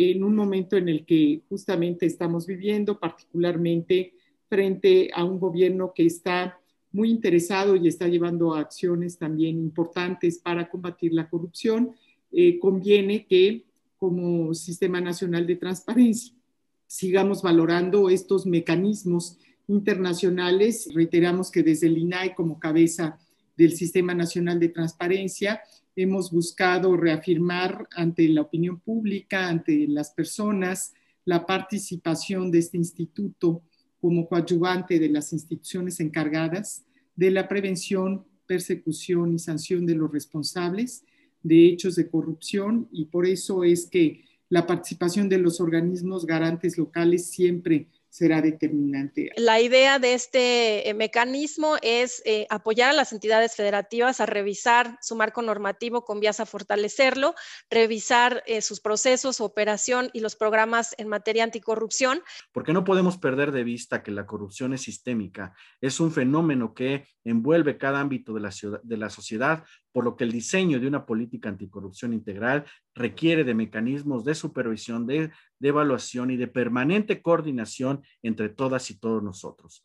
en un momento en el que justamente estamos viviendo, particularmente frente a un gobierno que está muy interesado y está llevando acciones también importantes para combatir la corrupción, eh, conviene que como Sistema Nacional de Transparencia sigamos valorando estos mecanismos internacionales. Reiteramos que desde el INAE como cabeza del Sistema Nacional de Transparencia hemos buscado reafirmar ante la opinión pública, ante las personas, la participación de este instituto como coadyuvante de las instituciones encargadas de la prevención, persecución y sanción de los responsables de hechos de corrupción y por eso es que la participación de los organismos garantes locales siempre será determinante. La idea de este eh, mecanismo es eh, apoyar a las entidades federativas a revisar su marco normativo con vías a fortalecerlo, revisar eh, sus procesos, operación y los programas en materia anticorrupción. Porque no podemos perder de vista que la corrupción es sistémica, es un fenómeno que envuelve cada ámbito de la, de la sociedad, por lo que el diseño de una política anticorrupción integral requiere de mecanismos de supervisión, de, evaluación y de permanente coordinación entre todas y todos nosotros.